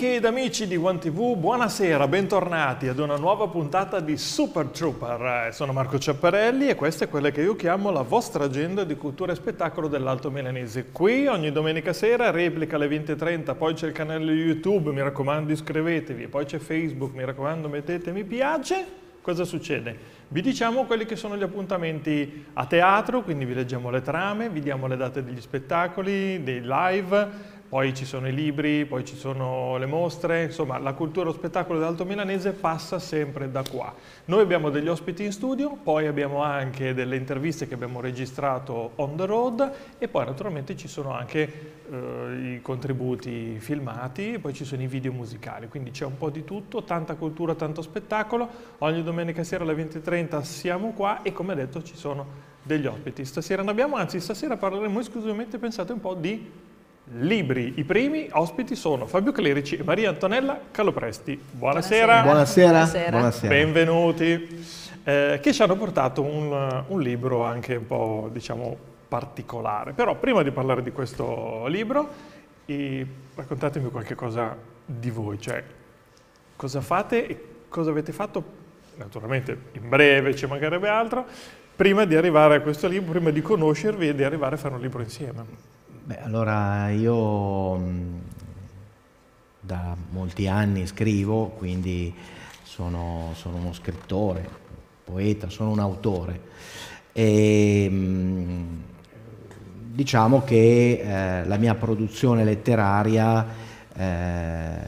amiche ed amici di One TV, buonasera, bentornati ad una nuova puntata di Super Trooper. Eh, sono Marco Ciapparelli e questa è quella che io chiamo la vostra agenda di cultura e spettacolo dell'Alto Milanese. Qui ogni domenica sera, replica alle 20.30, poi c'è il canale YouTube, mi raccomando iscrivetevi, poi c'è Facebook, mi raccomando mettete mi piace cosa succede? Vi diciamo quelli che sono gli appuntamenti a teatro, quindi vi leggiamo le trame, vi diamo le date degli spettacoli, dei live, poi ci sono i libri, poi ci sono le mostre, insomma la cultura lo spettacolo dell'Alto Milanese passa sempre da qua. Noi abbiamo degli ospiti in studio, poi abbiamo anche delle interviste che abbiamo registrato on the road e poi naturalmente ci sono anche eh, i contributi filmati, poi ci sono i video musicali, quindi c'è un po' di tutto, tanta cultura, tanto spettacolo, ogni domenica sera alle 20.30 siamo qua e come detto ci sono degli ospiti. Stasera ne abbiamo, anzi stasera parleremo esclusivamente, pensate un po' di libri i primi, ospiti sono Fabio Clerici e Maria Antonella Calopresti. Buonasera. Buonasera. Buonasera. Buonasera. Benvenuti. Eh, che ci hanno portato un, un, libro anche un po', diciamo, particolare. Però prima di parlare di questo libro, eh, raccontatemi qualche cosa di voi, cioè cosa fate e cosa avete fatto, naturalmente in breve ci mancherebbe altro, prima di arrivare a questo libro, prima di conoscervi e di arrivare a fare un libro insieme. Beh, allora io mm, da molti anni scrivo, quindi sono, sono uno scrittore, poeta, sono un autore. E, mm, diciamo che eh, la mia produzione letteraria eh,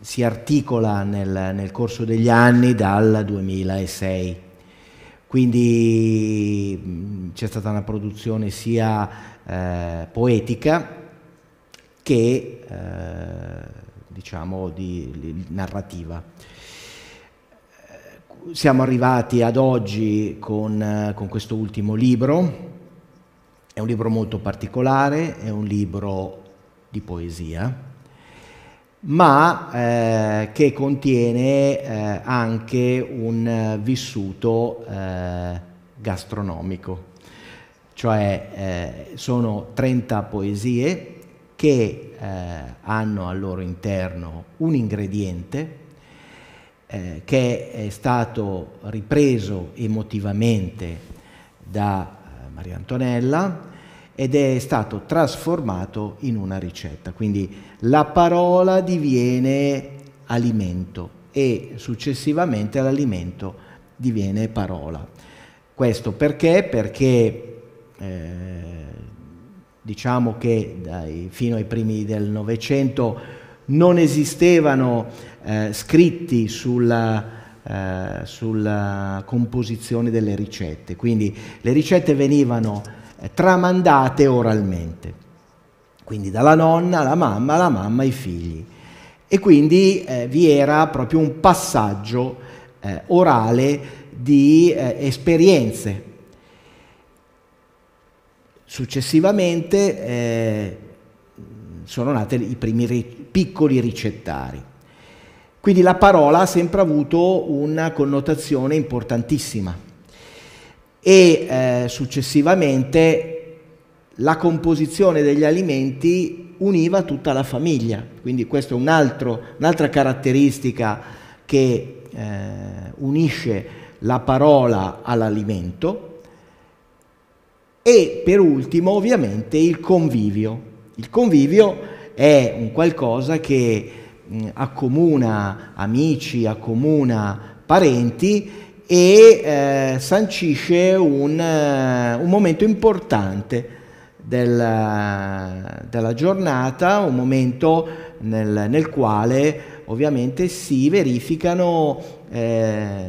si articola nel, nel, corso degli anni dal 2006. Quindi mm, c'è stata una produzione sia eh, poetica che eh, diciamo di, di narrativa. Siamo arrivati ad oggi con, eh, con questo ultimo libro, è un libro molto particolare, è un libro di poesia, ma eh, che contiene eh, anche un vissuto eh, gastronomico cioè eh, sono 30 poesie che eh, hanno al loro interno un ingrediente eh, che è stato ripreso emotivamente da eh, Maria Antonella ed è stato trasformato in una ricetta. Quindi la parola diviene alimento e successivamente l'alimento diviene parola. Questo perché? Perché eh, diciamo che dai, fino ai primi del Novecento non esistevano eh, scritti sulla, eh, sulla, composizione delle ricette, quindi le ricette venivano eh, tramandate oralmente, quindi dalla nonna alla mamma, alla mamma ai figli. E quindi eh, vi era proprio un passaggio eh, orale di esperienze Successivamente eh, sono nati i primi ri piccoli ricettari. Quindi la parola ha sempre avuto una connotazione importantissima e eh, successivamente la composizione degli alimenti univa tutta la famiglia, quindi questa è un'altra caratteristica che eh, unisce la parola all'alimento e per ultimo ovviamente il convivio. Il convivio è un qualcosa che mh, mm, accomuna amici, accomuna parenti e eh, sancisce un, uh, un, momento importante della, della giornata, un momento nel, nel, quale ovviamente si verificano eh,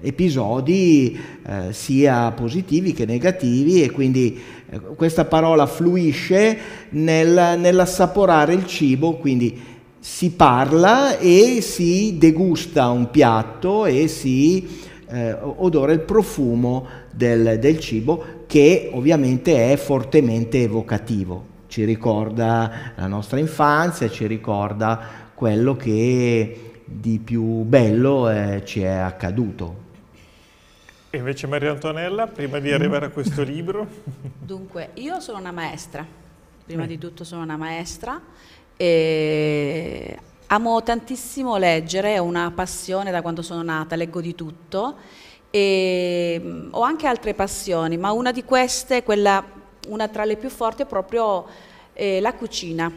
episodi eh, sia positivi che negativi e quindi eh, questa parola fluisce nel, nell'assaporare il cibo, quindi si parla e si degusta un piatto e si eh, odora il profumo del, del cibo che ovviamente è fortemente evocativo, ci ricorda la nostra infanzia, ci ricorda quello che di più bello eh, ci è accaduto. E invece Maria Antonella, prima di arrivare a questo libro? Dunque, io sono una maestra, prima eh. di mm. tutto sono una maestra e amo tantissimo leggere, è una passione da quando sono nata, leggo di tutto e mm, ho anche altre passioni, ma una di queste, quella, una tra le più forti è proprio eh, la cucina.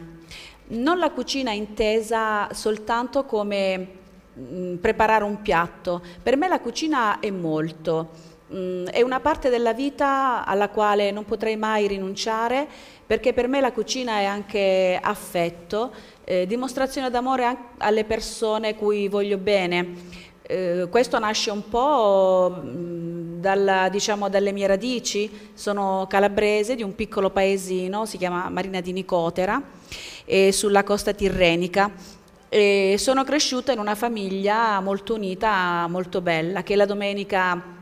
Non la cucina intesa soltanto come Mm, preparare un piatto. Per me la cucina è molto. Mm, è una parte della vita alla quale non potrei mai rinunciare perché per me la cucina è anche affetto, eh, dimostrazione d'amore alle persone cui voglio bene. Eh, questo nasce un po' mm, dalla, diciamo, dalle mie radici, sono calabrese di un piccolo paesino, si chiama Marina di Nicotera, sulla costa tirrenica e sono cresciuta in una famiglia molto unita, molto bella, che la domenica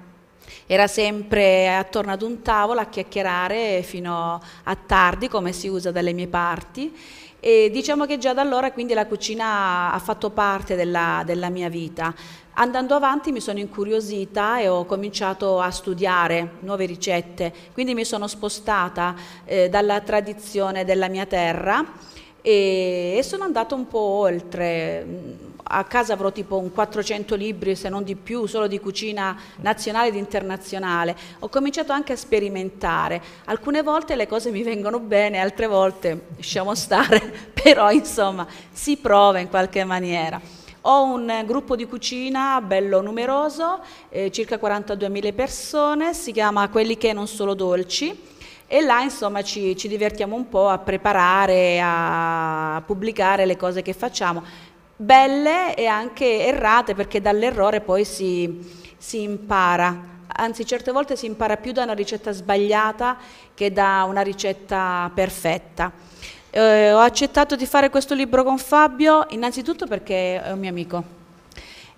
era sempre attorno ad un tavolo a chiacchierare fino a tardi, come si usa dalle mie parti. E diciamo che già da allora quindi la cucina ha fatto parte della, della mia vita. Andando avanti mi sono incuriosita e ho cominciato a studiare nuove ricette, quindi mi sono spostata eh, dalla tradizione della mia terra e, e sono andato un po' oltre. A casa avrò tipo un 400 libri, se non di più, solo di cucina nazionale ed internazionale. Ho cominciato anche a sperimentare. Alcune volte le cose mi vengono bene, altre volte lasciamo stare, però insomma si prova in qualche maniera. Ho un gruppo di cucina bello numeroso, eh, circa 42.000 persone, si chiama Quelli che non sono dolci e là insomma ci, ci divertiamo un po' a preparare, a pubblicare le cose che facciamo, belle e anche errate perché dall'errore poi si, si impara anzi certe volte si impara più da una ricetta sbagliata che da una ricetta perfetta. Eh, ho accettato di fare questo libro con Fabio innanzitutto perché è un mio amico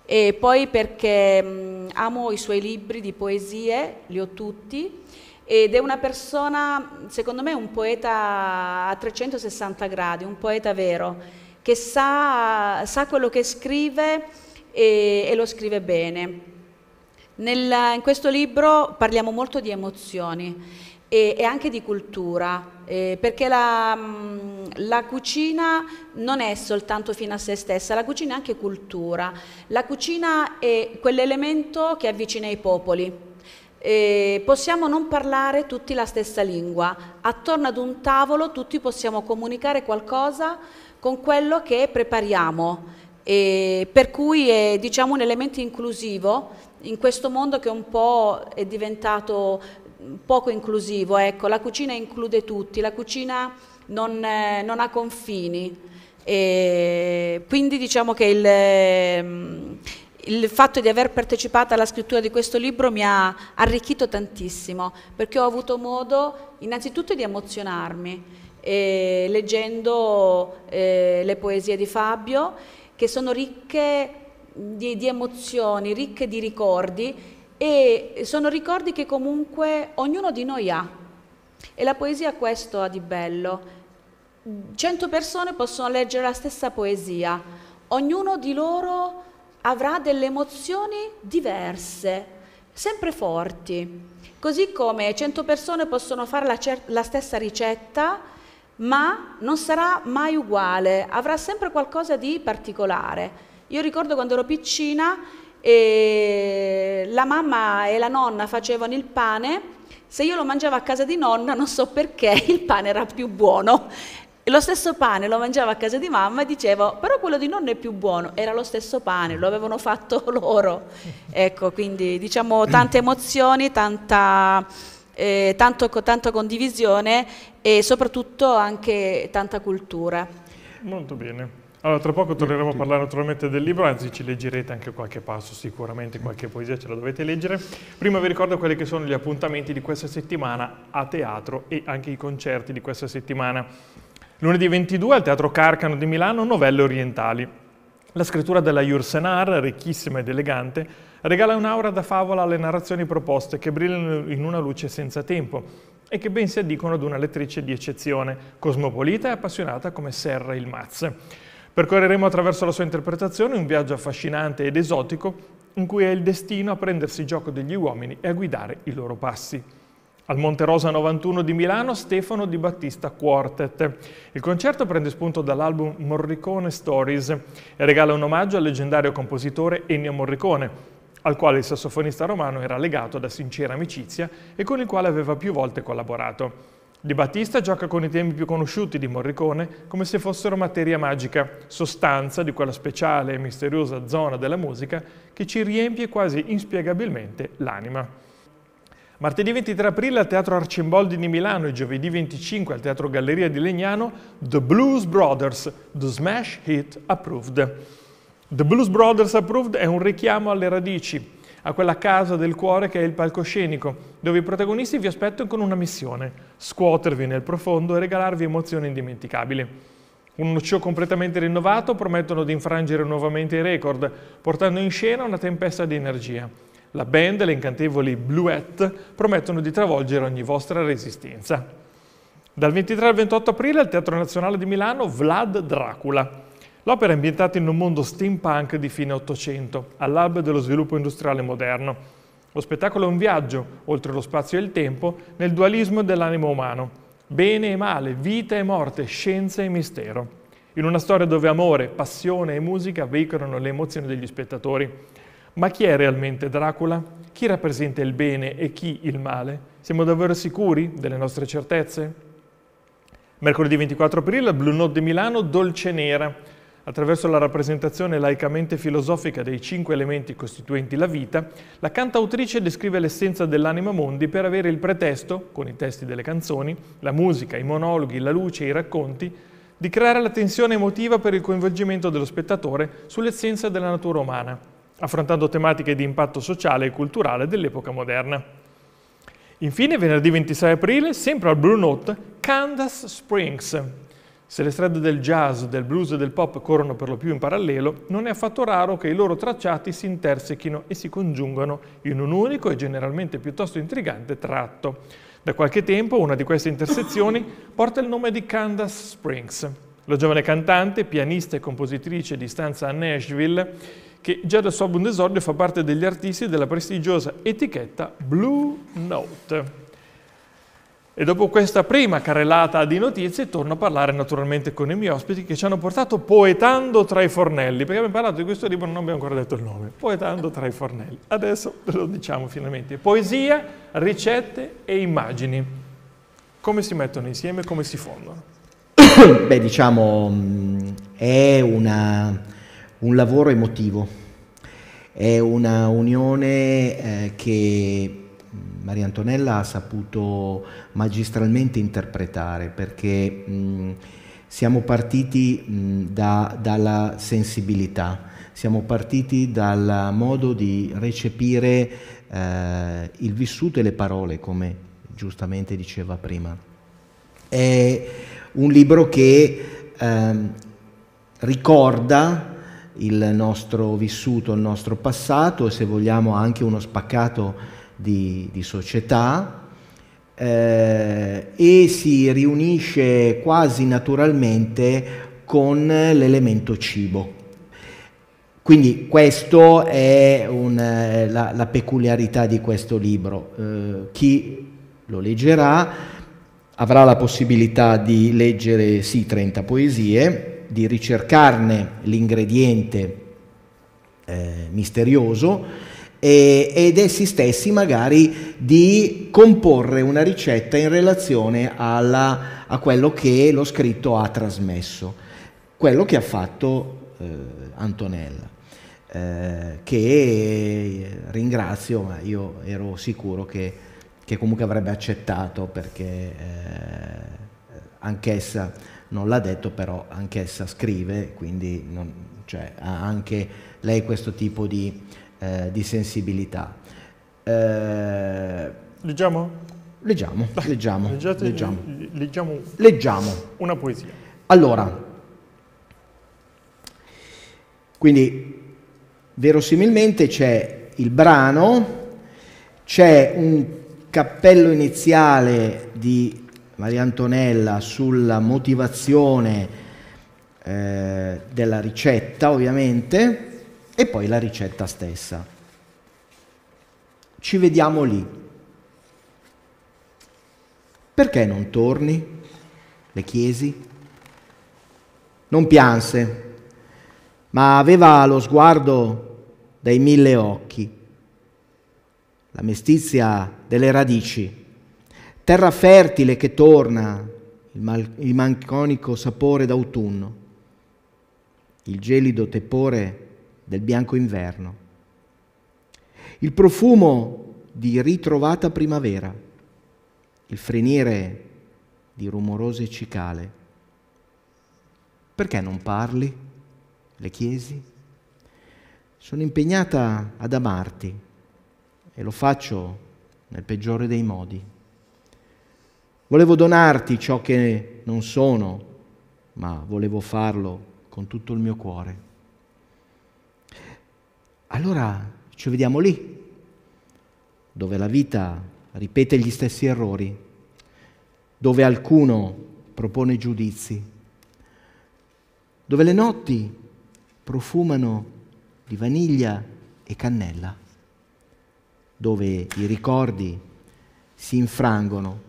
e poi perché mh, mm, amo i suoi libri di poesie, li ho tutti ed è una persona, secondo me, un poeta a 360 gradi, un poeta vero, che sa, sa quello che scrive e, e lo scrive bene. Nel, in questo libro parliamo molto di emozioni e, e anche di cultura, eh, perché la, mm, la, cucina non è soltanto fino a se stessa, la cucina è anche cultura. La cucina è quell'elemento che avvicina i popoli. Eh, possiamo non parlare tutti la stessa lingua, attorno ad un tavolo tutti possiamo comunicare qualcosa con quello che prepariamo, eh, per cui è diciamo, un elemento inclusivo in questo mondo che un po' è diventato poco inclusivo, ecco, la cucina include tutti, la cucina non, eh, non ha confini, quindi diciamo che il ehm, il fatto di aver partecipato alla scrittura di questo libro mi ha arricchito tantissimo, perché ho avuto modo innanzitutto di emozionarmi eh, leggendo eh, le poesie di Fabio, che sono ricche di, di emozioni, ricche di ricordi e sono ricordi che comunque ognuno di noi ha. E la poesia questo ha di bello. Cento persone possono leggere la stessa poesia, ognuno di loro avrà delle emozioni diverse, sempre forti. Così come 100 persone possono fare la, cer- la stessa ricetta, ma non sarà mai uguale, avrà sempre qualcosa di particolare. Io ricordo quando ero piccina e la mamma e la nonna facevano il pane, se io lo mangiavo a casa di nonna non so perché il pane era più buono e lo stesso pane lo mangiavo a casa di mamma e dicevo, però quello di nonno è più buono, era lo stesso pane, lo avevano fatto loro. Ecco, quindi diciamo tante emozioni, tanta, eh, tanto, tanta condivisione e soprattutto anche tanta cultura. Molto bene. Allora, tra poco torneremo a parlare naturalmente del libro, anzi ci leggerete anche qualche passo, sicuramente qualche poesia ce la dovete leggere. Prima vi ricordo quelli che sono gli appuntamenti di questa settimana a teatro e anche i concerti di questa settimana. Lunedì 22 al Teatro Carcano di Milano, novelle orientali. La scrittura della Yursenar, ricchissima ed elegante, regala un'aura da favola alle narrazioni proposte che brillano in una luce senza tempo e che ben si addicono ad una lettrice di eccezione, cosmopolita e appassionata come Serra il Maz. Percorreremo attraverso la sua interpretazione un viaggio affascinante ed esotico in cui è il destino a prendersi gioco degli uomini e a guidare i loro passi. Al Monte Rosa 91 di Milano, Stefano Di Battista Quartet. Il concerto prende spunto dall'album Morricone Stories e regala un omaggio al leggendario compositore Ennio Morricone, al quale il sassofonista romano era legato da sincera amicizia e con il quale aveva più volte collaborato. Di Battista gioca con i temi più conosciuti di Morricone come se fossero materia magica, sostanza di quella speciale e misteriosa zona della musica che ci riempie quasi inspiegabilmente l'anima. Martedì 23 aprile al Teatro Arcimboldi di Milano e giovedì 25 al Teatro Galleria di Legnano The Blues Brothers, The Smash Hit Approved. The Blues Brothers Approved è un richiamo alle radici, a quella casa del cuore che è il palcoscenico, dove i protagonisti vi aspettano con una missione, scuotervi nel profondo e regalarvi emozioni indimenticabili. Uno show completamente rinnovato promettono di infrangere nuovamente i record, portando in scena una tempesta di energia. La band e le incantevoli Bluette promettono di travolgere ogni vostra resistenza. Dal 23 al 28 aprile al Teatro Nazionale di Milano Vlad Dracula. L'opera è ambientata in un mondo steampunk di fine Ottocento, all'alba dello sviluppo industriale moderno. Lo spettacolo è un viaggio, oltre lo spazio e il tempo, nel dualismo dell'animo umano. Bene e male, vita e morte, scienza e mistero. In una storia dove amore, passione e musica veicolano le emozioni degli spettatori. Ma chi è realmente Dracula? Chi rappresenta il bene e chi il male? Siamo davvero sicuri delle nostre certezze? Mercoledì 24 aprile, Blue Note di Milano, Dolce Nera. Attraverso la rappresentazione laicamente filosofica dei cinque elementi costituenti la vita, la cantautrice descrive l'essenza dell'anima mondi per avere il pretesto, con i testi delle canzoni, la musica, i monologhi, la luce, i racconti, di creare la tensione emotiva per il coinvolgimento dello spettatore sull'essenza della natura umana affrontando tematiche di impatto sociale e culturale dell'epoca moderna. Infine, venerdì 26 aprile, sempre al Blue Note, Candace Springs. Se le strade del jazz, del blues e del pop corrono per lo più in parallelo, non è affatto raro che i loro tracciati si intersechino e si congiungano in un unico e generalmente piuttosto intrigante tratto. Da qualche tempo una di queste intersezioni porta il nome di Candace Springs. La giovane cantante, pianista e compositrice di stanza a Nashville che già dal suo buon esordio fa parte degli artisti della prestigiosa etichetta Blue Note. E dopo questa prima carrellata di notizie torno a parlare naturalmente con i miei ospiti che ci hanno portato Poetando tra i fornelli, perché abbiamo parlato di questo libro, e non abbiamo ancora detto il nome, Poetando tra i fornelli. Adesso lo diciamo finalmente. Poesia, ricette e immagini. Come si mettono insieme, e come si fondono? Beh, diciamo, mm, è una un lavoro emotivo, è una unione eh, che Maria Antonella ha saputo magistralmente interpretare perché mh, siamo partiti mh, da, dalla sensibilità, siamo partiti dal modo di recepire eh, il vissuto e le parole, come giustamente diceva prima. È un libro che eh, ricorda il nostro vissuto, il nostro passato e se vogliamo anche uno spaccato di, di società eh, e si riunisce quasi naturalmente con l'elemento cibo. Quindi questa è un, eh, la, la, peculiarità di questo libro. Eh, chi lo leggerà avrà la possibilità di leggere sì 30 poesie, di ricercarne l'ingrediente eh, misterioso e, ed essi stessi magari di comporre una ricetta in relazione alla, a quello che lo scritto ha trasmesso, quello che ha fatto eh, Antonella. Eh, che eh, ringrazio, ma io ero sicuro che, che comunque avrebbe accettato perché eh, anch'essa non l'ha detto, però anche essa scrive, quindi non, cioè, ha anche lei questo tipo di, eh, di sensibilità. Eh, leggiamo? Leggiamo, Dai, leggiamo, leggiate, leggiamo. leggiamo. Leggiamo. Una poesia. Allora, quindi verosimilmente c'è il brano, c'è un cappello iniziale di Maria Antonella sulla motivazione eh, della ricetta ovviamente e poi la ricetta stessa. Ci vediamo lì. Perché non torni? Le chiesi. Non pianse, ma aveva lo sguardo dai mille occhi, la mestizia delle radici terra fertile che torna, il, mal- il manconico sapore d'autunno, il gelido tepore del bianco inverno, il profumo di ritrovata primavera, il frenire di rumorose cicale. Perché non parli? Le chiesi? Sono impegnata ad amarti e lo faccio nel peggiore dei modi. Volevo donarti ciò che non sono, ma volevo farlo con tutto il mio cuore. Allora ci vediamo lì, dove la vita ripete gli stessi errori, dove alcuno propone giudizi, dove le notti profumano di vaniglia e cannella, dove i ricordi si infrangono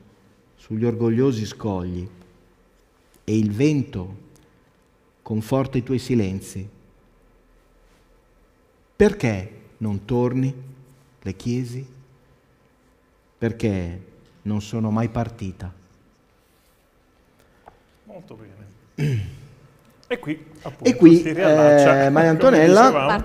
sugli orgogliosi scogli e il vento conforta i tuoi silenzi. Perché non torni, le chiesi? Perché non sono mai partita. Molto bene. E qui, appunto, e qui eh, Maria, Antonella,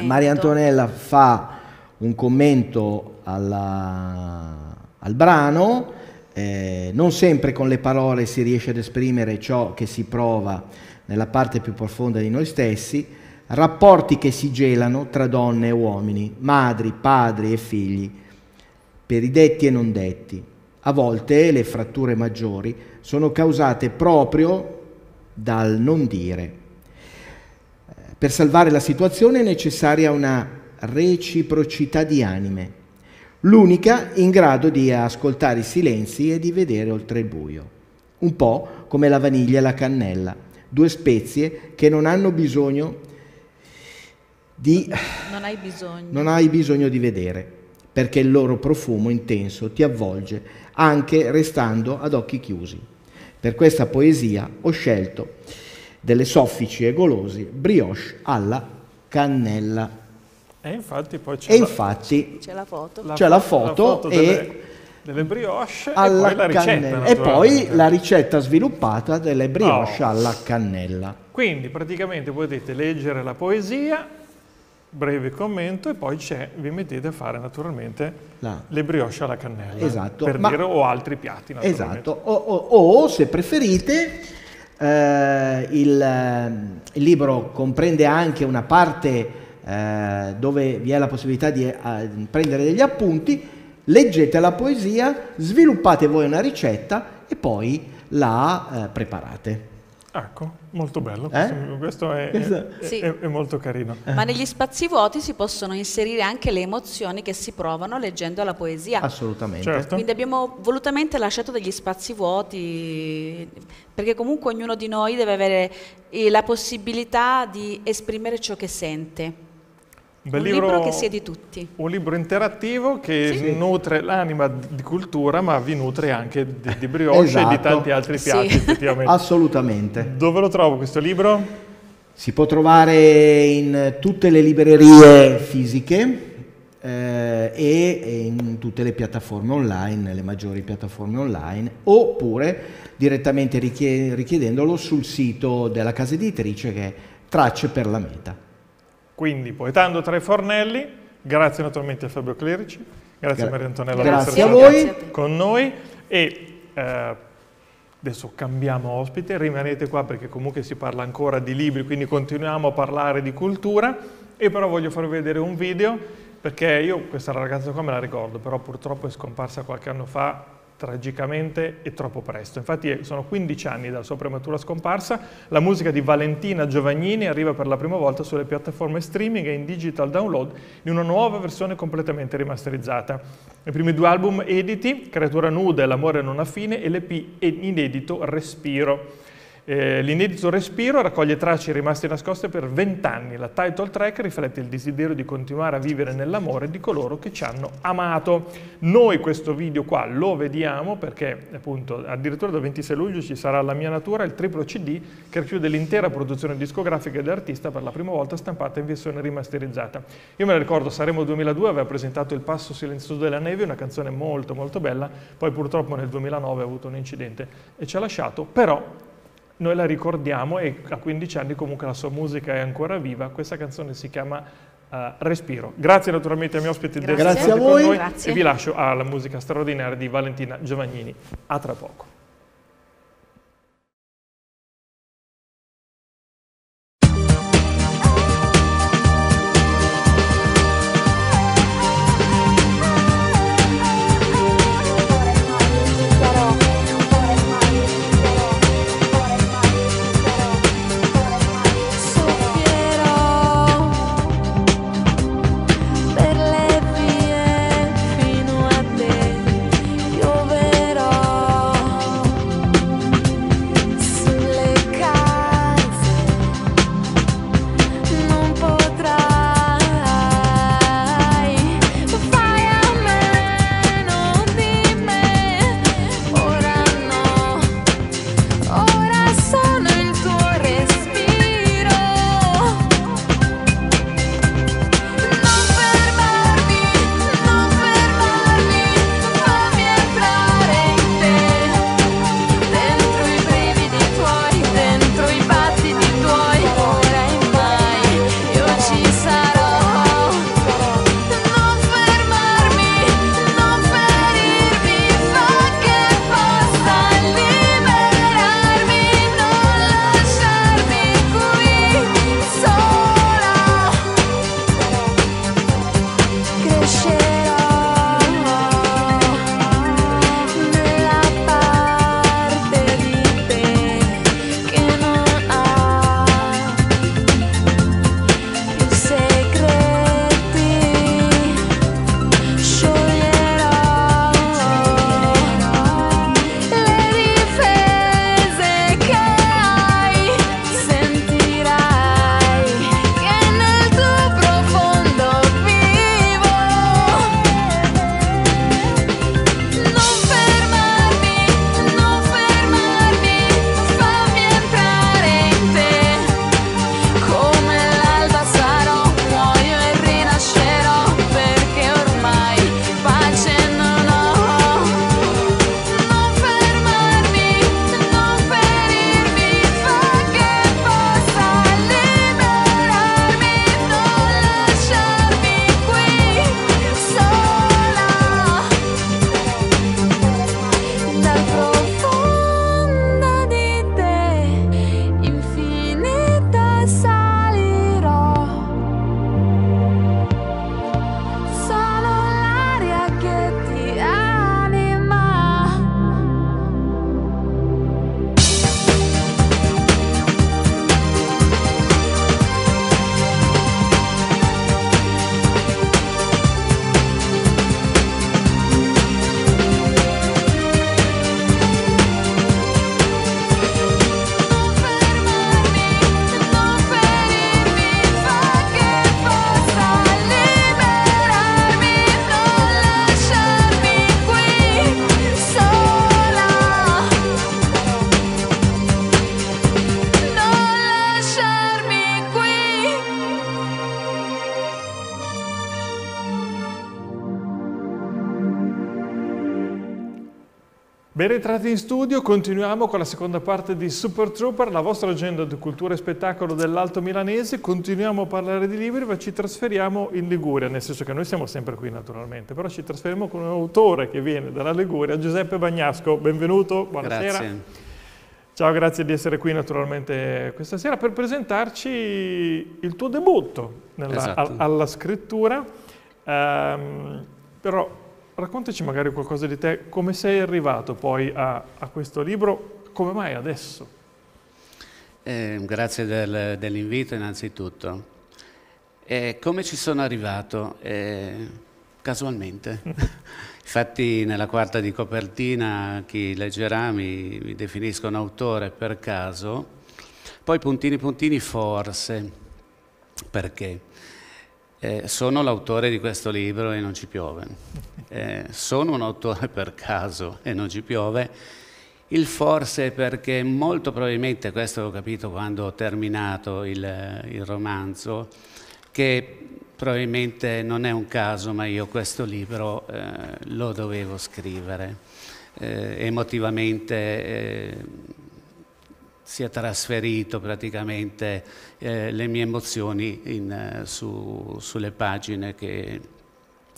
Maria Antonella fa un commento alla, al brano eh, non sempre con le parole si riesce ad esprimere ciò che si prova nella parte più profonda di noi stessi, rapporti che si gelano tra donne e uomini, madri, padri e figli, per i detti e non detti. A volte le fratture maggiori sono causate proprio dal non dire. Eh, per salvare la situazione è necessaria una reciprocità di anime l'unica in grado di ascoltare i silenzi e di vedere oltre il buio. Un po' come la vaniglia e la cannella, due spezie che non hanno bisogno di... Non hai bisogno. Non hai bisogno di vedere, perché il loro profumo intenso ti avvolge, anche restando ad occhi chiusi. Per questa poesia ho scelto delle soffici e golosi brioche alla cannella. E infatti poi c'è, la, la, foto. La, c'è la foto, la foto delle, delle, brioche alla e poi la ricetta. E poi la ricetta sviluppata delle brioche oh. alla cannella. Quindi praticamente potete leggere la poesia, breve commento e poi vi mettete a fare naturalmente la. le brioche alla cannella. Esatto. Per Ma, dire o altri piatti. Esatto. O, o, o se preferite... Eh, il, ehm, il libro comprende anche una parte eh, dove vi è la possibilità di eh, prendere degli appunti, leggete la poesia, sviluppate voi una ricetta e poi la eh, preparate. Ecco, molto bello, eh? questo, questo, è, È, sì. è, è, molto carino. Eh. Ma negli spazi vuoti si possono inserire anche le emozioni che si provano leggendo la poesia. Assolutamente. Certo. Quindi abbiamo volutamente lasciato degli spazi vuoti, perché comunque ognuno di noi deve avere eh, la possibilità di esprimere ciò che sente un libro, libro, che sia di tutti. Un libro interattivo che sì. nutre l'anima di cultura, ma vi nutre anche di, di brioche esatto. e di esatto. tanti altri piatti, sì. effettivamente. Assolutamente. Dove lo trovo questo libro? Si può trovare in tutte le librerie fisiche eh, e in tutte le piattaforme online, le maggiori piattaforme online, oppure direttamente richiedendolo sul sito della casa editrice che è Tracce per la Meta. Quindi, poetando tra i fornelli, grazie naturalmente a Fabio Clerici, grazie Gra- a Maria Antonella per essere stata con noi e eh, adesso cambiamo ospite, rimanete qua perché comunque si parla ancora di libri, quindi continuiamo a parlare di cultura e però voglio farvi vedere un video perché io questa ragazza qua me la ricordo, però purtroppo è scomparsa qualche anno fa tragicamente è troppo presto. Infatti eh, sono 15 anni dalla sua prematura scomparsa, la musica di Valentina Giovagnini arriva per la prima volta sulle piattaforme streaming e in digital download in una nuova versione completamente rimasterizzata. I primi due album editi, Creatura nuda e L'amore non ha fine e l'EP inedito Respiro. Eh, l'inedito respiro raccoglie tracce rimaste nascoste per vent'anni. La title track riflette il desiderio di continuare a vivere nell'amore di coloro che ci hanno amato. Noi questo video qua lo vediamo perché appunto addirittura dal 26 luglio ci sarà La mia natura, il triplo CD che racchiude l'intera produzione discografica dell'artista per la prima volta stampata in versione rimasterizzata. Io me la ricordo, Saremo 2002 aveva presentato Il passo silenzioso della neve, una canzone molto molto bella, poi purtroppo nel 2009 ha avuto un incidente e ci ha lasciato, però noi la ricordiamo e a 15 anni comunque la sua musica è ancora viva. Questa canzone si chiama uh, Respiro. Grazie naturalmente ai miei ospiti del Grazie a voi. Noi, e vi lascio alla musica straordinaria di Valentina Giovannini. A tra poco. Bentornati in studio, continuiamo con la seconda parte di Super Trooper, la vostra agenda di cultura e spettacolo dell'Alto Milanese. Continuiamo a parlare di libri, ma ci trasferiamo in Liguria, nel senso che noi siamo sempre qui naturalmente, però ci trasferiamo con un autore che viene dalla Liguria, Giuseppe Bagnasco. Benvenuto, buonasera. Grazie. Ciao, grazie di essere qui naturalmente questa sera per presentarci il tuo debutto nella, esatto. a, alla scrittura. Um, però raccontaci magari qualcosa di te, come sei arrivato poi a, a questo libro, come mai adesso? Eh, grazie del, dell'invito innanzitutto. Eh, come ci sono arrivato? Eh, casualmente. Infatti nella quarta di copertina chi leggerà mi, mi definisco un autore per caso, poi puntini puntini forse. Perché? Eh, sono l'autore di questo libro e non ci piove. Eh, sono un autore per caso e non ci piove. Il forse è perché molto probabilmente, questo l'ho capito quando ho terminato il, il romanzo, che probabilmente non è un caso, ma io questo libro eh, lo dovevo scrivere. Eh, emotivamente eh, si è trasferito praticamente eh, le mie emozioni in, eh, su, sulle pagine che,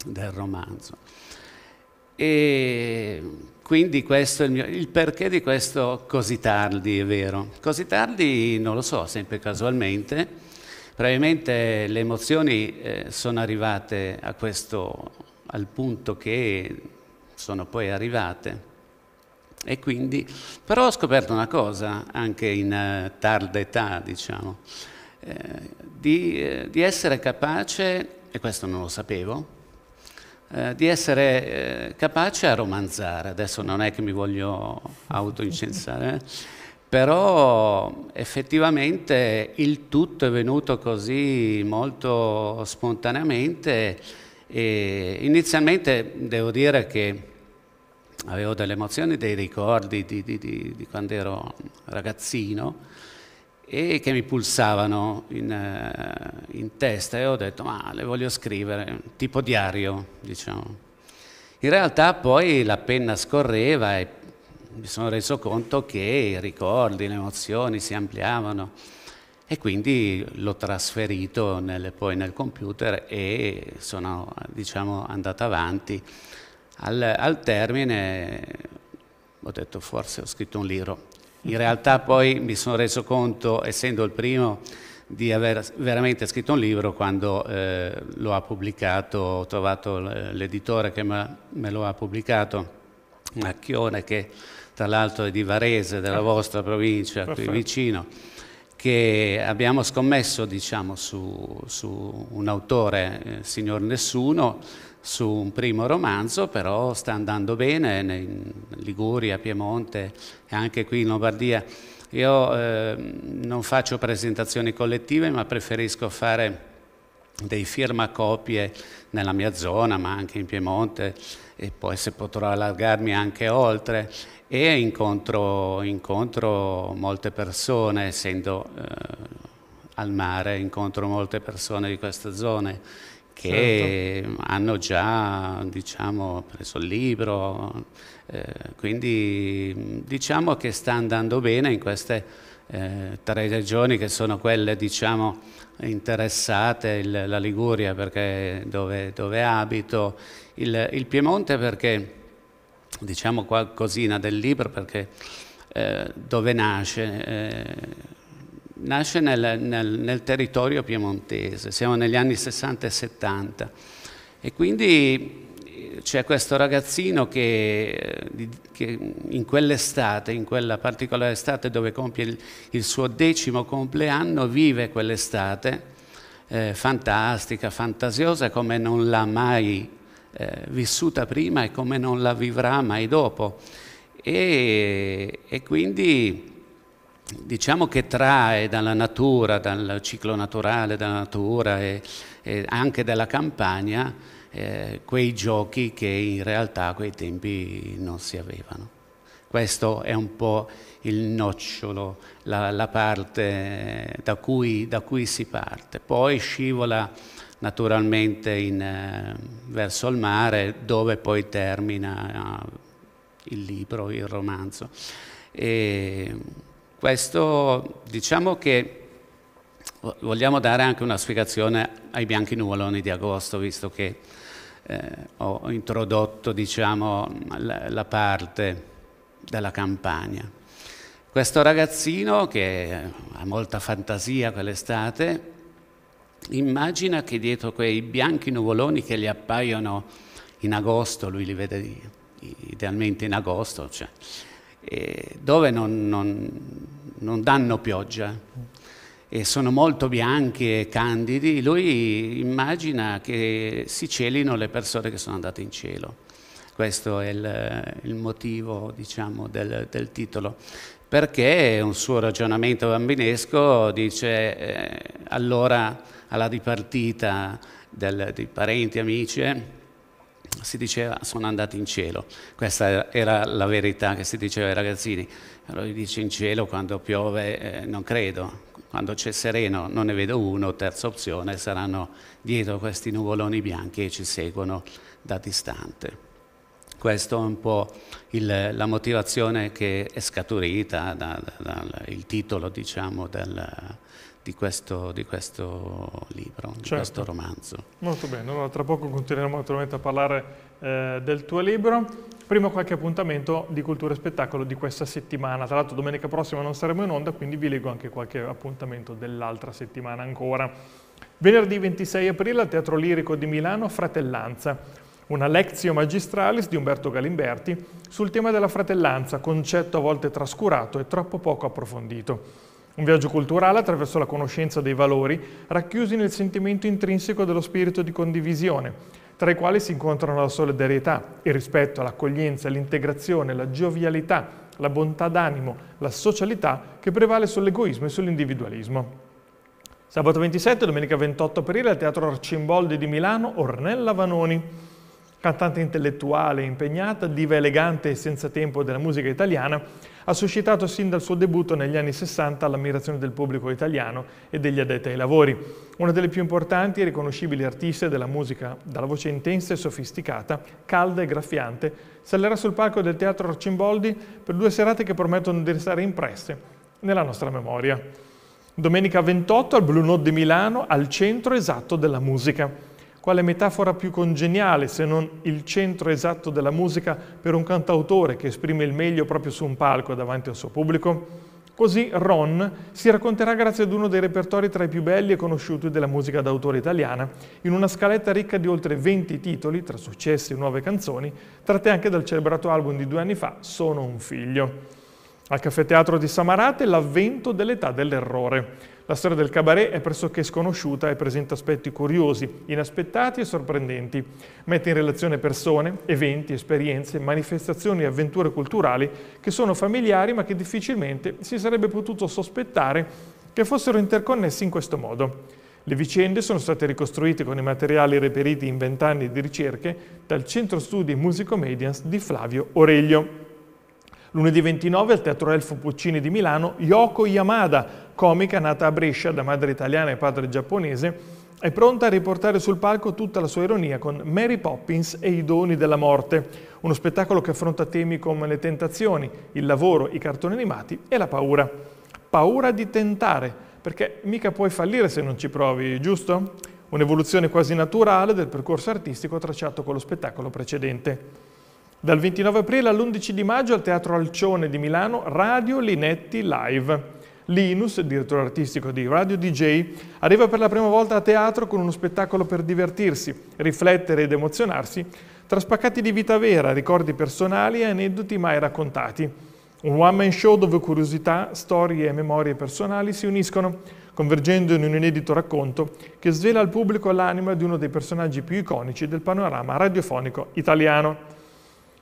del romanzo. E quindi questo è il, mio, il perché di questo così tardi, è vero. Così tardi non lo so, sempre casualmente. Probabilmente le emozioni eh, sono arrivate a questo, al punto che sono poi arrivate. E quindi, però ho scoperto una cosa, anche in uh, tarda età, diciamo, eh, di, eh, di, essere capace, e questo non lo sapevo, eh, di essere eh, capace a romanzare. Adesso non è che mi voglio autoincensare, eh. però effettivamente il tutto è venuto così molto spontaneamente e inizialmente devo dire che avevo delle emozioni, dei ricordi di, di, di, di quando ero ragazzino e che mi pulsavano in, eh, in, testa e ho detto ma le voglio scrivere, tipo diario diciamo. In realtà poi la penna scorreva e mi sono reso conto che i ricordi, le emozioni si ampliavano e quindi l'ho trasferito nel, poi nel computer e sono diciamo, andato avanti al, al termine ho detto forse ho scritto un libro. In realtà poi mi sono reso conto, essendo il primo, di aver veramente scritto un libro quando eh, lo ha pubblicato, ho trovato l'editore che me lo ha pubblicato, Macchione, che tra l'altro è di Varese, della ah, vostra provincia, Perfetto. qui vicino, che abbiamo scommesso diciamo, su, su, un autore, eh, Signor Nessuno, su un primo romanzo, però sta andando bene in Liguria, Piemonte e anche qui in Lombardia. Io eh, non faccio presentazioni collettive, ma preferisco fare dei firmacopie nella mia zona, ma anche in Piemonte e poi se potrò allargarmi anche oltre e incontro, incontro molte persone, essendo eh, al mare, incontro molte persone di queste zone che certo. hanno già diciamo, preso il libro, eh, quindi diciamo che sta andando bene in queste eh, tre regioni che sono quelle diciamo, interessate, il, la Liguria perché dove, dove abito, il, il, Piemonte perché diciamo qualcosina del libro perché eh, dove nasce eh, nasce nel, nel, nel, territorio piemontese, siamo negli anni 60 e 70 e quindi eh, c'è questo ragazzino che, eh, che in quell'estate, in quella particolare estate dove compie il, il suo decimo compleanno, vive quell'estate eh, fantastica, fantasiosa come non l'ha mai eh, vissuta prima e come non la vivrà mai dopo. e, e quindi diciamo che trae dalla natura, dal ciclo naturale della natura e, e anche dalla campagna eh, quei giochi che in realtà a quei tempi non si avevano. Questo è un po' il nocciolo, la, la parte da cui, da cui, si parte. Poi scivola naturalmente in, eh, verso il mare dove poi termina eh, il libro, il romanzo. E, questo diciamo che vogliamo dare anche una spiegazione ai bianchi nuvoloni di agosto, visto che eh, ho introdotto diciamo, la, la parte della campagna. Questo ragazzino che ha molta fantasia quell'estate immagina che dietro quei bianchi nuvoloni che gli appaiono in agosto, lui li vede idealmente in agosto, cioè, eh, dove non, non, non, danno pioggia e sono molto bianchi e candidi, lui immagina che si celino le persone che sono andate in cielo. Questo è il, il motivo diciamo, del, del, titolo, perché un suo ragionamento bambinesco dice eh, allora alla ripartita del, dei parenti, amici, si diceva sono andati in cielo. Questa era la verità che si diceva ai ragazzini. Allora gli dici in cielo quando piove eh, non credo, quando c'è sereno non ne vedo uno, terza opzione saranno dietro questi nuvoloni bianchi che ci seguono da distante. Questa è un po' il, la motivazione che è scaturita dal da, da, titolo diciamo, del, di questo, di questo libro, certo. di questo romanzo. Molto bene, allora tra poco continueremo naturalmente a parlare eh, del tuo libro. Prima qualche appuntamento di cultura e spettacolo di questa settimana. Tra l'altro domenica prossima non saremo in onda, quindi vi leggo anche qualche appuntamento dell'altra settimana ancora. Venerdì 26 aprile al Teatro Lirico di Milano Fratellanza una lezione Magistralis di Umberto Galimberti sul tema della fratellanza, concetto a volte trascurato e troppo poco approfondito. Un viaggio culturale attraverso la conoscenza dei valori racchiusi nel sentimento intrinseco dello spirito di condivisione, tra i quali si incontrano la solidarietà, il rispetto, l'accoglienza, l'integrazione, la giovialità, la bontà d'animo, la socialità che prevale sull'egoismo e sull'individualismo. Sabato 27 e domenica 28 aprile al Teatro Arcimboldi di Milano, Ornella Vanoni. Cantante intellettuale impegnata, diva elegante e senza tempo della musica italiana, ha suscitato sin dal suo debutto negli anni 60 l'ammirazione del pubblico italiano e degli addetti ai lavori. Una delle più importanti e riconoscibili artiste della musica, dalla voce intensa e sofisticata, calda e graffiante, salerà sul palco del Teatro Arcimboldi per due serate che promettono di restare impresse nella nostra memoria. Domenica 28 al Blue Note di Milano, al centro esatto della musica. Quale metafora più congeniale se non il centro esatto della musica per un cantautore che esprime il meglio proprio su un palco davanti al suo pubblico? Così Ron si racconterà grazie ad uno dei repertori tra i più belli e conosciuti della musica d'autore italiana, in una scaletta ricca di oltre 20 titoli, tra successi e nuove canzoni, tratte anche dal celebrato album di due anni fa, Sono un figlio. Al Caffè Teatro di Samarate l'avvento dell'età dell'errore la storia del cabaret è pressoché sconosciuta e presenta aspetti curiosi, inaspettati e sorprendenti. Mette in relazione persone, eventi, esperienze, manifestazioni e avventure culturali che sono familiari ma che difficilmente si sarebbe potuto sospettare che fossero interconnessi in questo modo. Le vicende sono state ricostruite con i materiali reperiti in vent'anni di ricerche dal Centro Studi Musicomedians di Flavio Oreglio. Lunedì 29 al Teatro Elfo Puccini di Milano, Yoko Yamada comica nata a Brescia da madre italiana e padre giapponese, è pronta a riportare sul palco tutta la sua ironia con Mary Poppins e i doni della morte, uno spettacolo che affronta temi come le tentazioni, il lavoro, i cartoni animati e la paura. Paura di tentare, perché mica puoi fallire se non ci provi, giusto? Un'evoluzione quasi naturale del percorso artistico tracciato con lo spettacolo precedente. Dal 29 aprile all'11 di maggio al Teatro Alcione di Milano, Radio Linetti Live. Linus, direttore artistico di Radio DJ, arriva per la prima volta a teatro con uno spettacolo per divertirsi, riflettere ed emozionarsi, tra spaccati di vita vera, ricordi personali e aneddoti mai raccontati. Un one-man show dove curiosità, storie e memorie personali si uniscono, convergendo in un inedito racconto che svela al pubblico l'anima di uno dei personaggi più iconici del panorama radiofonico italiano.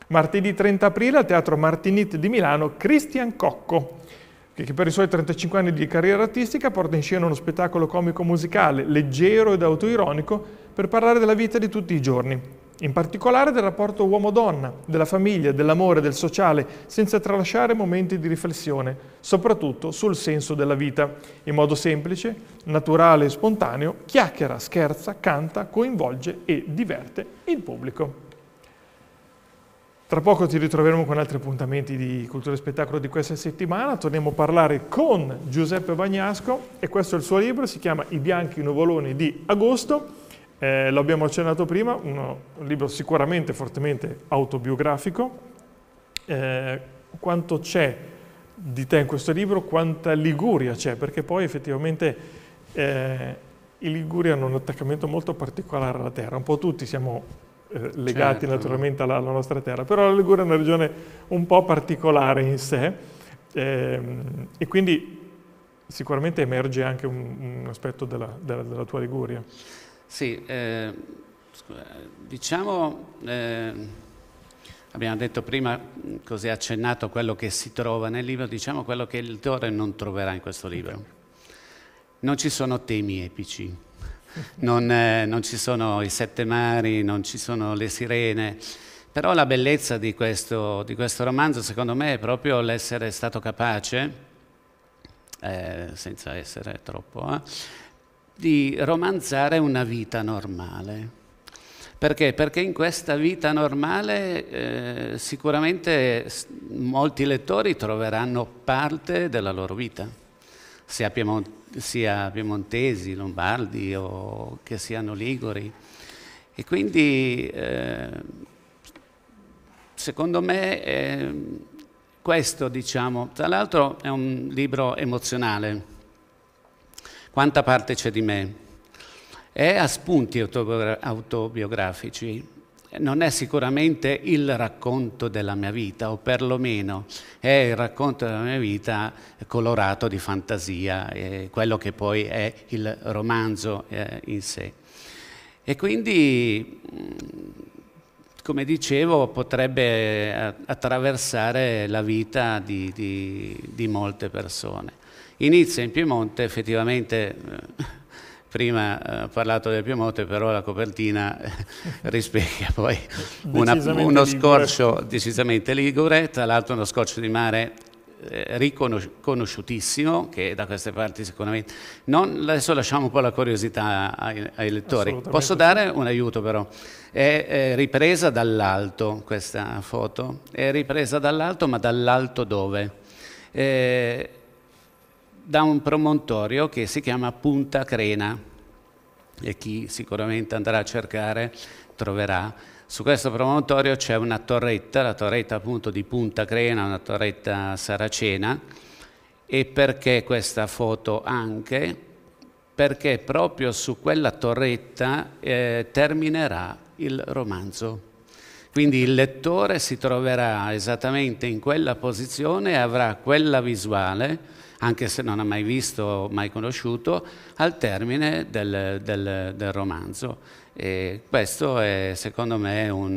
Martedì 30 aprile al Teatro Martinit di Milano, Christian Cocco, che per i suoi 35 anni di carriera artistica porta in scena uno spettacolo comico-musicale leggero ed autoironico per parlare della vita di tutti i giorni, in particolare del rapporto uomo-donna, della famiglia, dell'amore, del sociale, senza tralasciare momenti di riflessione, soprattutto sul senso della vita. In modo semplice, naturale e spontaneo, chiacchiera, scherza, canta, coinvolge e diverte il pubblico. Tra poco ci ritroveremo con altri appuntamenti di cultura e spettacolo di questa settimana. Torniamo a parlare con Giuseppe Bagnasco e questo è il suo libro, si chiama I bianchi nuvoloni di agosto. Eh, lo abbiamo accennato prima, uno, un libro sicuramente fortemente autobiografico. Eh, quanto c'è di te in questo libro? Quanta Liguria c'è? Perché poi effettivamente eh, i Liguri hanno un attaccamento molto particolare alla terra. Un po' tutti siamo eh, legati certo. naturalmente alla, alla, nostra terra, però la Liguria è una regione un po' particolare in sé ehm, e quindi sicuramente emerge anche un, un aspetto della, della, della, tua Liguria. Sì, eh, eh diciamo, eh, abbiamo detto prima, così accennato, quello che si trova nel libro, diciamo quello che il lettore non troverà in questo libro. Non ci sono temi epici, non, eh, non ci sono i sette mari, non ci sono le sirene, però la bellezza di questo, di questo romanzo secondo me è proprio l'essere stato capace, eh, senza essere troppo, eh, di romanzare una vita normale. Perché? Perché in questa vita normale eh, sicuramente molti lettori troveranno parte della loro vita. Se a Piemonte sia piemontesi, lombardi o che siano liguri. E quindi eh, secondo me eh, questo diciamo, tra l'altro è un libro emozionale, quanta parte c'è di me, è a spunti autobiografici, non è sicuramente il racconto della mia vita, o perlomeno è il racconto della mia vita colorato di fantasia, eh, quello che poi è il romanzo eh, in sé. E quindi, mm, come dicevo, potrebbe eh, attraversare la vita di, di, di molte persone. Inizia in Piemonte, effettivamente eh, prima ha eh, parlato del Piemonte, però la copertina eh, rispecchia poi una, uno ligure. scorcio decisamente ligure, tra l'altro uno scorcio di mare eh, riconosciutissimo, che da queste parti sicuramente... Non, adesso lasciamo un po' la curiosità ai, ai lettori. Posso dare un aiuto però? È, è ripresa dall'alto questa foto, è ripresa dall'alto, ma dall'alto dove? Eh, da un promontorio che si chiama Punta Crena e chi sicuramente andrà a cercare troverà. Su questo promontorio c'è una torretta, la torretta appunto di Punta Crena, una torretta saracena. E perché questa foto anche? Perché proprio su quella torretta eh, terminerà il romanzo. Quindi il lettore si troverà esattamente in quella posizione e avrà quella visuale anche se non ha mai visto, mai conosciuto, al termine del, del, del romanzo. E questo è secondo me un,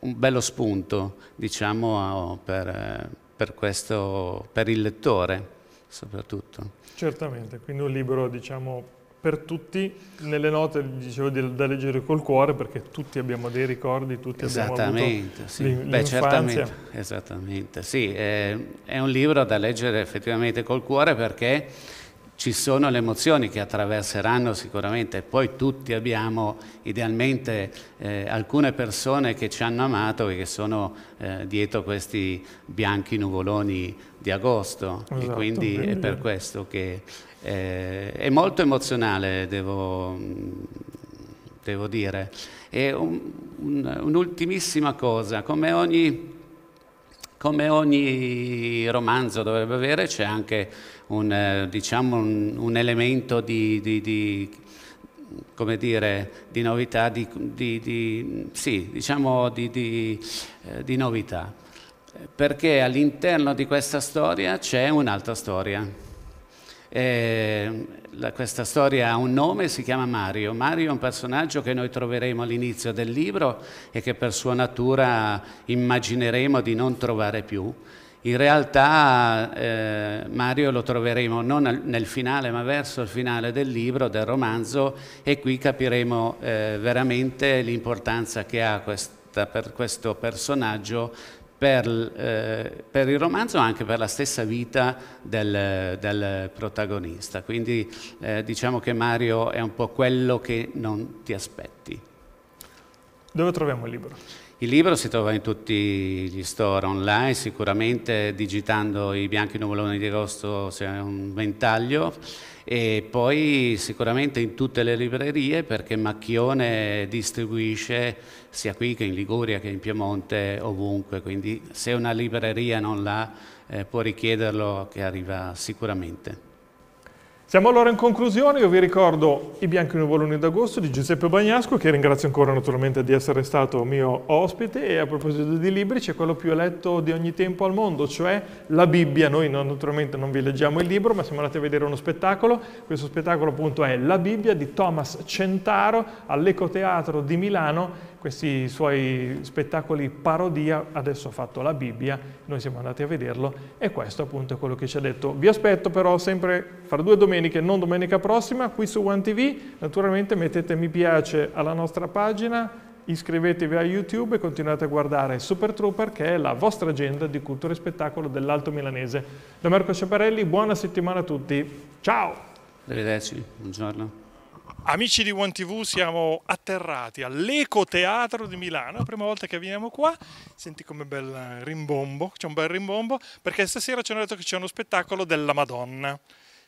un bello spunto diciamo, per, per, questo, per il lettore soprattutto. Certamente, quindi un libro diciamo, per tutti, nelle note dicevo da leggere col cuore perché tutti abbiamo dei ricordi, tutti abbiamo avuto sì. Beh, certamente, esattamente, sì, eh, è un libro da leggere effettivamente col cuore perché ci sono le emozioni che attraverseranno sicuramente, poi tutti abbiamo idealmente eh, alcune persone che ci hanno amato e che sono eh, dietro questi bianchi nuvoloni di agosto esatto, e quindi è per questo che eh, è molto emozionale, devo, devo dire. E un, un, un'ultimissima cosa, come ogni, come ogni, romanzo dovrebbe avere, c'è anche un, eh, diciamo un elemento di, di, di come dire, di novità, di, di, di sì, diciamo di, eh, di novità, perché all'interno di questa storia c'è un'altra storia. Eh, la, questa storia ha un nome, si chiama Mario. Mario è un personaggio che noi troveremo all'inizio del libro e che per sua natura immagineremo di non trovare più. In realtà eh, Mario lo troveremo non nel finale, ma verso il finale del libro, del romanzo, e qui capiremo eh, veramente l'importanza che ha questa, per questo personaggio per, eh, per, il romanzo ma anche per la stessa vita del, del protagonista. Quindi eh, diciamo che Mario è un po' quello che non ti aspetti. Dove troviamo il libro? Il libro si trova in tutti gli store online, sicuramente digitando i bianchi nuvoloni di agosto c'è cioè un ventaglio e poi sicuramente in tutte le librerie perché Macchione distribuisce sia qui che in Liguria che in Piemonte, ovunque, quindi se una libreria non l'ha eh, può richiederlo che arriva sicuramente. Siamo allora in conclusione, io vi ricordo I Bianchi Nuvoloni d'agosto di Giuseppe Bagnasco che ringrazio ancora naturalmente di essere stato mio ospite e a proposito di libri c'è quello più letto di ogni tempo al mondo, cioè la Bibbia, noi non, naturalmente non vi leggiamo il libro ma siamo andati a vedere uno spettacolo, questo spettacolo appunto è La Bibbia di Thomas Centaro all'Ecoteatro di Milano questi suoi spettacoli parodia, adesso ha fatto la Bibbia, noi siamo andati a vederlo e questo appunto è quello che ci ha detto. Vi aspetto però sempre fra due domeniche, non domenica prossima, qui su OneTV, naturalmente mettete mi piace alla nostra pagina, iscrivetevi a YouTube e continuate a guardare Super Trooper che è la vostra agenda di cultura e spettacolo dell'Alto Milanese. Da Marco Ciaparelli, buona settimana a tutti, ciao! Arrivederci, buongiorno. Amici di One TV, siamo atterrati all'Eco Teatro di Milano, è la prima volta che veniamo qua. Senti come bel rimbombo, c'è un bel rimbombo, perché stasera ci hanno detto che c'è uno spettacolo della Madonna,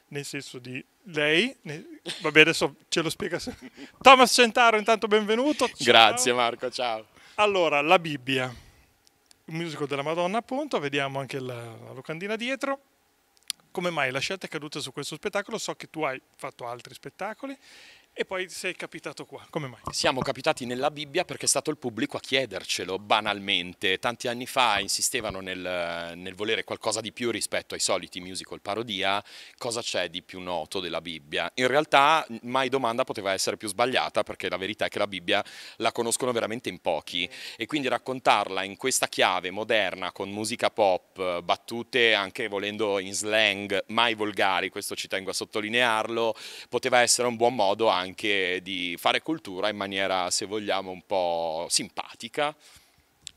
nel senso di lei, vabbè adesso ce lo spiega. Thomas Centaro, intanto benvenuto. Ciao. Grazie Marco, ciao. Allora, la Bibbia, il musical della Madonna appunto, vediamo anche la, la locandina dietro come mai la scelta è caduta su questo spettacolo? So che tu hai fatto altri spettacoli e poi sei capitato qua, come mai? Siamo capitati nella Bibbia perché è stato il pubblico a chiedercelo, banalmente. Tanti anni fa insistevano nel, nel volere qualcosa di più rispetto ai soliti musical parodia, cosa c'è di più noto della Bibbia? In realtà mai domanda poteva essere più sbagliata perché la verità è che la Bibbia la conoscono veramente in pochi e quindi raccontarla in questa chiave moderna con musica pop, battute anche volendo in slang, mai volgari, questo ci tengo a sottolinearlo, poteva essere un buon modo anche anche di fare cultura in maniera, se vogliamo, un po' simpatica.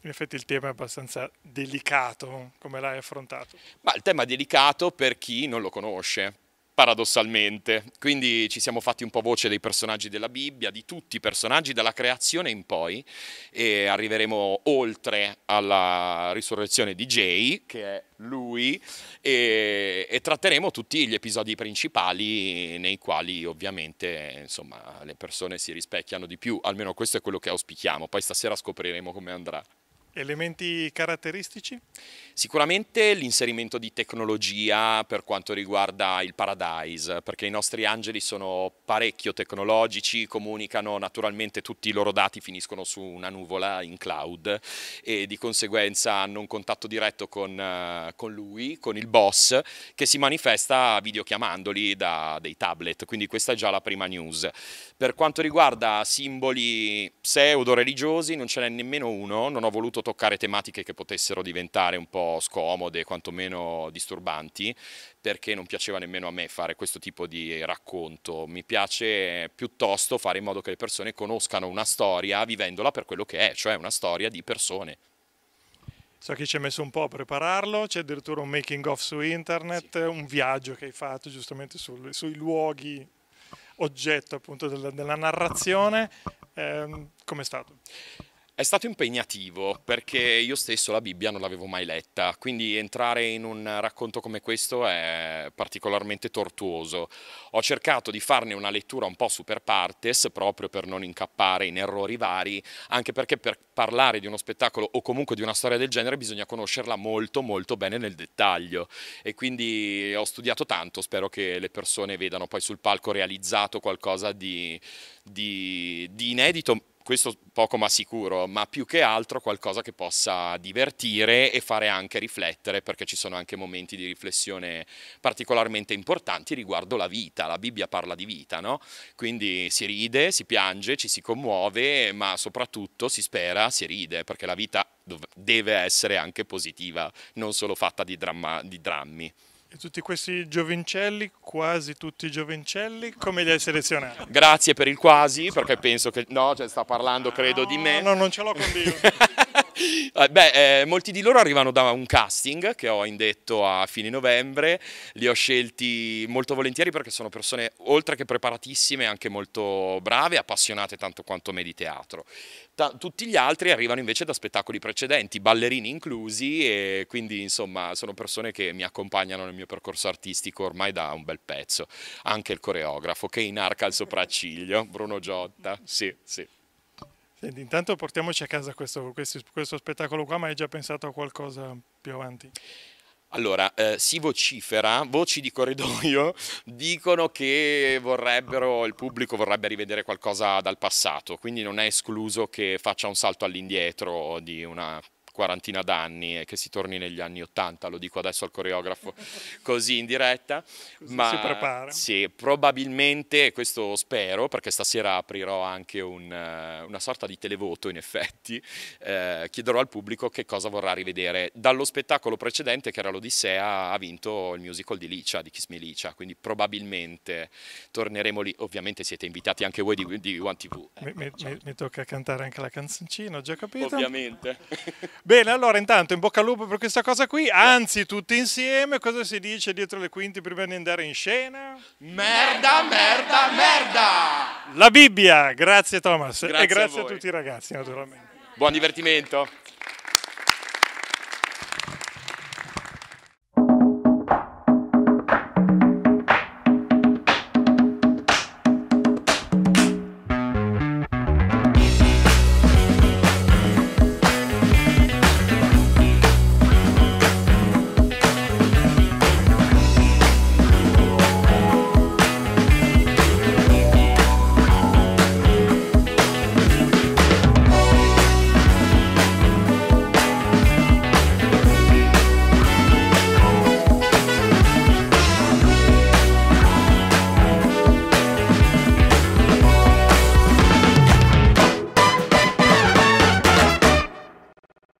In effetti il tema è abbastanza delicato, come l'hai affrontato? Ma il tema è delicato per chi non lo conosce, paradossalmente. Quindi ci siamo fatti un po' voce dei personaggi della Bibbia, di tutti i personaggi, dalla creazione in poi, e arriveremo oltre alla risurrezione di Jay, che è lui, e, e tratteremo tutti gli episodi principali nei quali ovviamente insomma, le persone si rispecchiano di più, almeno questo è quello che auspichiamo, poi stasera scopriremo come andrà. Elementi caratteristici? Sicuramente l'inserimento di tecnologia per quanto riguarda il Paradise, perché i nostri angeli sono parecchio tecnologici, comunicano naturalmente tutti i loro dati finiscono su una nuvola in cloud e di conseguenza hanno un contatto diretto con, eh, con lui, con il boss, che si manifesta videochiamandoli da dei tablet, quindi questa è già la prima news. Per quanto riguarda simboli pseudo-religiosi non ce n'è nemmeno uno, non ho voluto voluto toccare tematiche che potessero diventare un po' scomode, quantomeno disturbanti, perché non piaceva nemmeno a me fare questo tipo di racconto. Mi piace piuttosto fare in modo che le persone conoscano una storia vivendola per quello che è, cioè una storia di persone. So che ci hai messo un po' a prepararlo, c'è addirittura un making of su internet, sì. un viaggio che hai fatto giustamente sul, sui luoghi oggetto appunto della, della narrazione. Eh, è stato? È stato impegnativo perché io stesso la Bibbia non l'avevo mai letta, quindi entrare in un racconto come questo è particolarmente tortuoso. Ho cercato di farne una lettura un po' super partes proprio per non incappare in errori vari, anche perché per parlare di uno spettacolo o comunque di una storia del genere bisogna conoscerla molto molto bene nel dettaglio e quindi ho studiato tanto, spero che le persone vedano poi sul palco realizzato qualcosa di, di, di inedito questo poco ma sicuro, ma più che altro qualcosa che possa divertire e fare anche riflettere, perché ci sono anche momenti di riflessione particolarmente importanti riguardo la vita, la Bibbia parla di vita, no? Quindi si ride, si piange, ci si commuove, ma soprattutto si spera, si ride, perché la vita deve essere anche positiva, non solo fatta di, dramma, di drammi. E tutti questi giovincelli, quasi tutti giovincelli, come li hai selezionati? Grazie per il quasi, perché penso che... No, cioè sta parlando credo di me. Ah, no, non ce l'ho con Dio. Eh, beh, eh, molti di loro arrivano da un casting che ho indetto a fine novembre, li ho scelti molto volentieri perché sono persone oltre che preparatissime anche molto brave, appassionate tanto quanto me di teatro Ta- tutti gli altri arrivano invece da spettacoli precedenti, ballerini inclusi, e quindi insomma sono persone che mi accompagnano nel mio percorso artistico ormai da un bel pezzo. Anche il coreografo che inarca il sopracciglio, Bruno Giotta, sì, sì. Senti, intanto portiamoci a casa questo, questo, questo spettacolo qua, ma hai già pensato a qualcosa più avanti? Allora, eh, si vocifera, voci di corridoio dicono che vorrebbero, il pubblico vorrebbe rivedere qualcosa dal passato, quindi non è escluso che faccia un salto all'indietro di una quarantina d'anni e che si torni negli anni Ottanta, lo dico adesso al coreografo così in diretta. Così ma si prepara. Sì, probabilmente, questo spero, perché stasera aprirò anche un, eh, una sorta di televoto in effetti, eh, chiederò al pubblico che cosa vorrà rivedere. Dallo spettacolo precedente, che era l'Odissea, ha vinto il musical di Licia, di Kiss Me Licia, quindi probabilmente torneremo lì. Ovviamente siete invitati anche voi di, di One TV. mi, ecco, mi, mi, tocca cantare anche la canzoncina, ho già capito. Ovviamente. Bene, allora intanto in bocca al lupo per questa cosa qui, anzi tutti insieme, cosa si dice dietro le quinte prima di andare in scena? Merda, merda, merda! La Bibbia, grazie Thomas grazie e grazie a, a tutti i ragazzi naturalmente. Buon divertimento!